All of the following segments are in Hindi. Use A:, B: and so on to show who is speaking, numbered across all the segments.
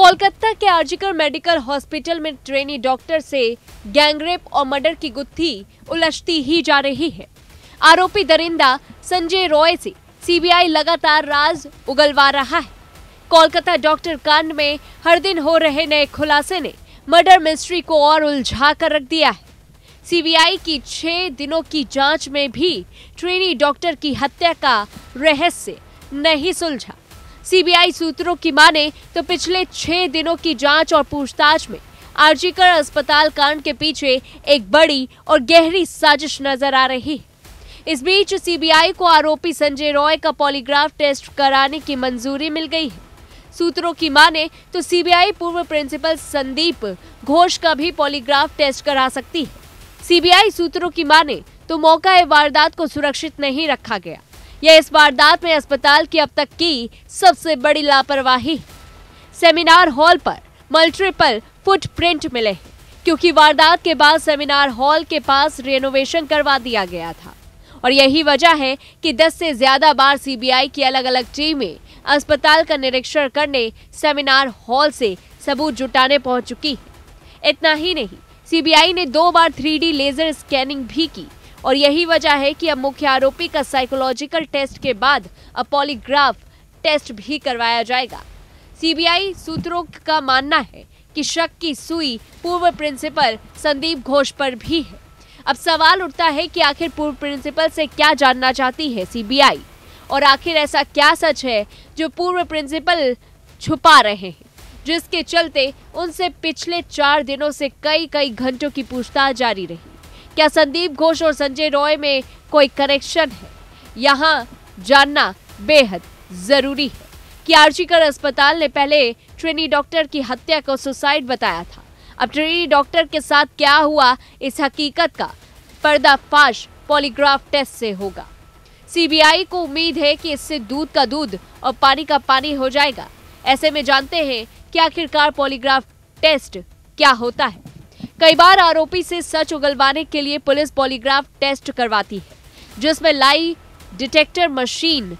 A: कोलकाता के आर्जिकर मेडिकल हॉस्पिटल में ट्रेनी डॉक्टर से गैंगरेप और मर्डर की गुत्थी उलझती ही जा रही है आरोपी दरिंदा संजय रॉय से सीबीआई लगातार राज उगलवा रहा है कोलकाता डॉक्टर कांड में हर दिन हो रहे नए खुलासे ने मर्डर मिस्ट्री को और उलझा कर रख दिया है सीबीआई की छह दिनों की जांच में भी ट्रेनी डॉक्टर की हत्या का रहस्य नहीं सुलझा सीबीआई सूत्रों की माने तो पिछले छह दिनों की जांच और पूछताछ में आरजीकर अस्पताल कांड के पीछे एक बड़ी और गहरी साजिश नजर आ रही है इस बीच सीबीआई को आरोपी संजय रॉय का पॉलीग्राफ टेस्ट कराने की मंजूरी मिल गई है सूत्रों की माने तो सीबीआई पूर्व प्रिंसिपल संदीप घोष का भी पॉलीग्राफ टेस्ट करा सकती है सीबीआई सूत्रों की माने तो मौका वारदात को सुरक्षित नहीं रखा गया यह इस वारदात में अस्पताल की अब तक की सबसे बड़ी लापरवाही सेमिनार हॉल पर मल्टीपल फुटप्रिंट मिले क्योंकि वारदात के बाद सेमिनार हॉल के पास रेनोवेशन करवा दिया गया था और यही वजह है कि 10 से ज्यादा बार सीबीआई की अलग अलग टीमें अस्पताल का निरीक्षण करने सेमिनार हॉल से सबूत जुटाने पहुंच चुकी इतना ही नहीं सीबीआई ने दो बार थ्री लेजर स्कैनिंग भी की और यही वजह है कि अब मुख्य आरोपी का साइकोलॉजिकल टेस्ट के बाद अब पॉलीग्राफ टेस्ट भी करवाया जाएगा सीबीआई सूत्रों का मानना है कि शक की सुई पूर्व प्रिंसिपल संदीप घोष पर भी है अब सवाल उठता है कि आखिर पूर्व प्रिंसिपल से क्या जानना चाहती है सीबीआई और आखिर ऐसा क्या सच है जो पूर्व प्रिंसिपल छुपा रहे हैं जिसके चलते उनसे पिछले चार दिनों से कई कई घंटों की पूछताछ जारी रही क्या संदीप घोष और संजय रॉय में कोई कनेक्शन है यहाँ जानना बेहद जरूरी है कि आर्चिकर अस्पताल ने पहले ट्रेनी डॉक्टर की हत्या को सुसाइड बताया था अब ट्रेनी डॉक्टर के साथ क्या हुआ इस हकीकत का पर्दाफाश पॉलीग्राफ टेस्ट से होगा सीबीआई को उम्मीद है कि इससे दूध का दूध और पानी का पानी हो जाएगा ऐसे में जानते हैं कि आखिरकार पॉलीग्राफ टेस्ट क्या होता है कई बार आरोपी से सच उगलवाने के लिए पुलिस पॉलीग्राफ टेस्ट करवाती है जिसमें लाई डिटेक्टर मशीन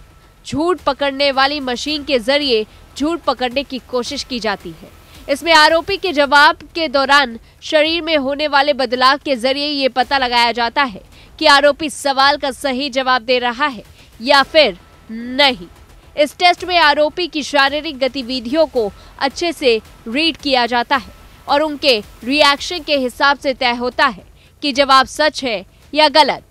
A: झूठ पकड़ने वाली मशीन के जरिए झूठ पकड़ने की कोशिश की जाती है इसमें आरोपी के जवाब के दौरान शरीर में होने वाले बदलाव के जरिए ये पता लगाया जाता है कि आरोपी सवाल का सही जवाब दे रहा है या फिर नहीं इस टेस्ट में आरोपी की शारीरिक गतिविधियों को अच्छे से रीड किया जाता है और उनके रिएक्शन के हिसाब से तय होता है कि जवाब सच है या गलत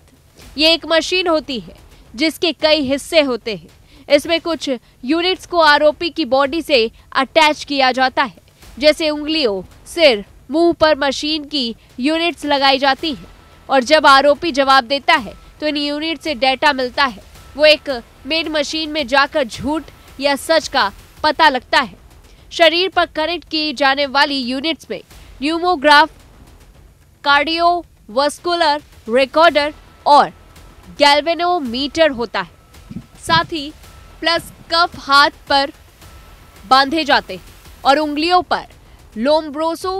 A: ये एक मशीन होती है जिसके कई हिस्से होते हैं इसमें कुछ यूनिट्स को आरोपी की बॉडी से अटैच किया जाता है जैसे उंगलियों सिर मुंह पर मशीन की यूनिट्स लगाई जाती हैं और जब आरोपी जवाब देता है तो इन यूनिट से डेटा मिलता है वो एक मेन मशीन में जाकर झूठ या सच का पता लगता है शरीर पर कनेक्ट की जाने वाली यूनिट्स में न्यूमोग्राफ वस्कुलर रिकॉर्डर और गैल्वेनोमीटर होता है साथ ही प्लस कफ हाथ पर बांधे जाते हैं और उंगलियों पर लोम्ब्रोसो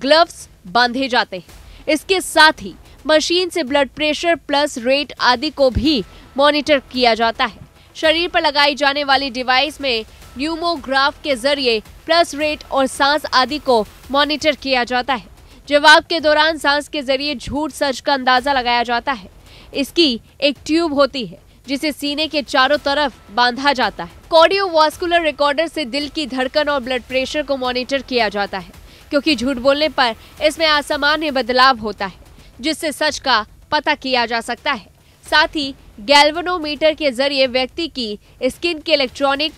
A: ग्लव्स बांधे जाते हैं इसके साथ ही मशीन से ब्लड प्रेशर प्लस रेट आदि को भी मॉनिटर किया जाता है शरीर पर लगाई जाने वाली डिवाइस में न्यूमोग्राफ के जरिए प्लस रेट और सांस आदि को मॉनिटर किया जाता है जवाब के दौरान सांस के जरिए झूठ सच का अंदाजा लगाया जाता है इसकी एक ट्यूब होती है जिसे सीने के चारों तरफ बांधा जाता है वास्कुलर रिकॉर्डर से दिल की धड़कन और ब्लड प्रेशर को मॉनिटर किया जाता है क्योंकि झूठ बोलने पर इसमें असामान्य बदलाव होता है जिससे सच का पता किया जा सकता है साथ ही गैल्वनोमीटर के जरिए व्यक्ति की स्किन के इलेक्ट्रॉनिक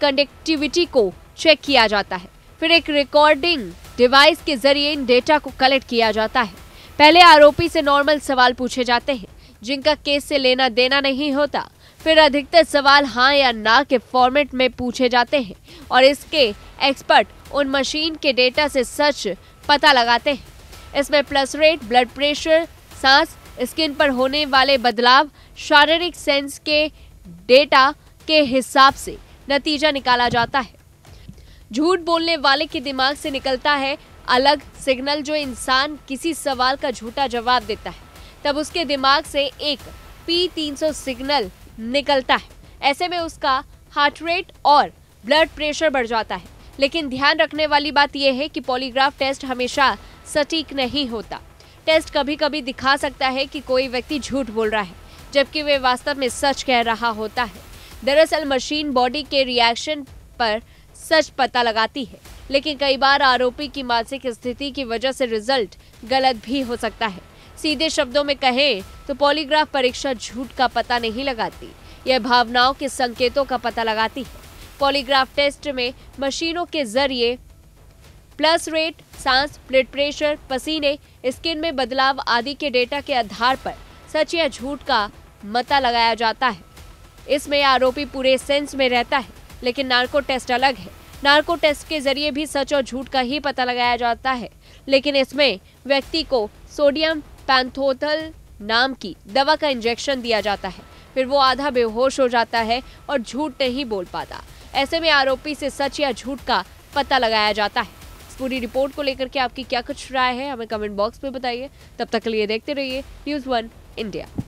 A: कनेक्टिविटी को चेक किया जाता है फिर एक रिकॉर्डिंग डिवाइस के जरिए इन डेटा को कलेक्ट किया जाता है पहले आरोपी से नॉर्मल सवाल पूछे जाते हैं जिनका केस से लेना देना नहीं होता फिर अधिकतर सवाल हाँ या ना के फॉर्मेट में पूछे जाते हैं और इसके एक्सपर्ट उन मशीन के डेटा से सच पता लगाते हैं इसमें प्लस रेट ब्लड प्रेशर सांस स्किन पर होने वाले बदलाव शारीरिक सेंस के डेटा के हिसाब से नतीजा निकाला जाता है झूठ बोलने वाले के दिमाग से निकलता है अलग सिग्नल जो इंसान किसी सवाल का झूठा जवाब देता है तब उसके दिमाग से एक पी 300 सिग्नल निकलता है ऐसे में उसका हार्ट रेट और ब्लड प्रेशर बढ़ जाता है लेकिन ध्यान रखने वाली बात यह है कि पॉलीग्राफ टेस्ट हमेशा सटीक नहीं होता टेस्ट कभी कभी दिखा सकता है कि कोई व्यक्ति झूठ बोल रहा है जबकि वे वास्तव में सच कह रहा होता है दरअसल मशीन बॉडी के रिएक्शन पर सच पता लगाती है लेकिन कई बार आरोपी की मानसिक स्थिति की वजह से रिजल्ट गलत भी हो सकता है सीधे शब्दों में कहें तो पॉलीग्राफ परीक्षा झूठ का पता नहीं लगाती यह भावनाओं के संकेतों का पता लगाती है पॉलीग्राफ टेस्ट में मशीनों के जरिए प्लस रेट सांस ब्लड प्रेशर पसीने स्किन में बदलाव आदि के डेटा के आधार पर सच या झूठ का मता लगाया जाता है इसमें आरोपी पूरे सेंस में रहता है लेकिन नार्को टेस्ट अलग है नार्को टेस्ट के जरिए भी सच और झूठ का ही पता लगाया जाता है लेकिन इसमें व्यक्ति को सोडियम पैंथोथल नाम की दवा का इंजेक्शन दिया जाता है फिर वो आधा बेहोश हो जाता है और झूठ नहीं बोल पाता ऐसे में आरोपी से सच या झूठ का पता लगाया जाता है पूरी रिपोर्ट को लेकर के आपकी क्या कुछ राय है हमें कमेंट बॉक्स में बताइए तब तक के लिए देखते रहिए न्यूज़ वन इंडिया